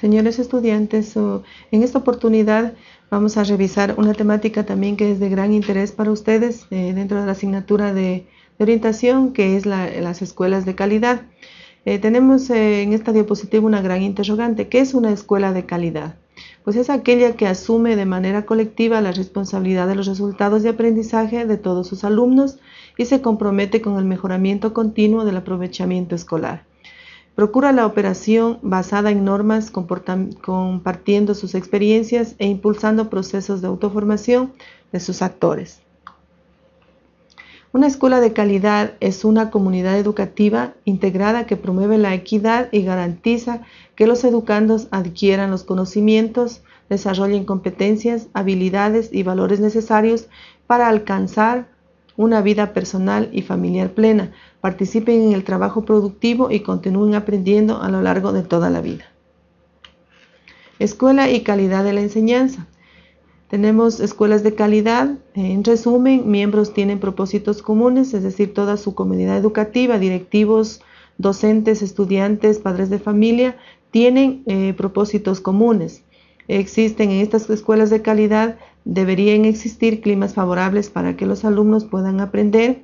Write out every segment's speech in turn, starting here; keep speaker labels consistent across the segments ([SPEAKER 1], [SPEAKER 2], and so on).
[SPEAKER 1] Señores estudiantes, en esta oportunidad vamos a revisar una temática también que es de gran interés para ustedes eh, dentro de la asignatura de, orientación, que es las escuelas de calidad. Eh, tenemos eh, en esta diapositiva una gran interrogante. ¿Qué es una escuela de calidad? Pues es aquella que asume de manera colectiva la responsabilidad de los resultados de aprendizaje de todos sus alumnos y se compromete con el mejoramiento continuo del aprovechamiento escolar. Procura la operación basada en normas, compartiendo sus experiencias e impulsando procesos de autoformación de sus actores. Una escuela de calidad es una comunidad educativa integrada que promueve la equidad y garantiza que los educandos adquieran los conocimientos, desarrollen competencias, habilidades y valores necesarios para alcanzar una vida personal y familiar plena, participen en el trabajo productivo y continúen aprendiendo a lo largo de toda la vida. Escuela y calidad de la enseñanza. Tenemos escuelas de calidad. En resumen, miembros tienen propósitos comunes, es decir, toda su comunidad educativa, directivos, docentes, estudiantes, padres de familia, tienen eh, propósitos comunes. Existen en estas escuelas de calidad Deberían existir climas favorables para que los alumnos puedan aprender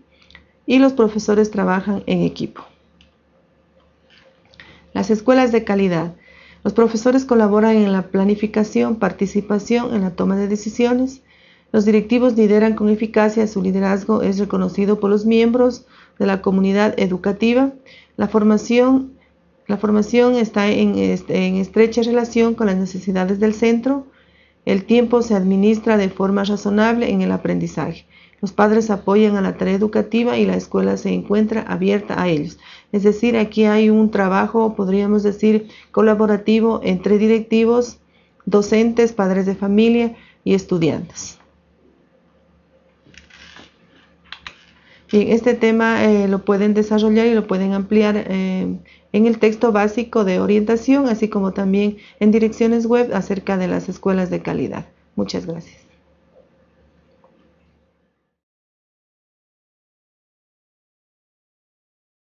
[SPEAKER 1] y los profesores trabajan en equipo. Las escuelas de calidad. Los profesores colaboran en la planificación, participación en la toma de decisiones. Los directivos lideran con eficacia, su liderazgo es reconocido por los miembros de la comunidad educativa. La formación, la formación está en, en estrecha relación con las necesidades del centro. El tiempo se administra de forma razonable en el aprendizaje. Los padres apoyan a la tarea educativa y la escuela se encuentra abierta a ellos. Es decir, aquí hay un trabajo, podríamos decir, colaborativo entre directivos, docentes, padres de familia y estudiantes. este tema eh, lo pueden desarrollar y lo pueden ampliar eh, en el texto básico de orientación, así como también en direcciones web acerca de las escuelas de calidad. Muchas gracias.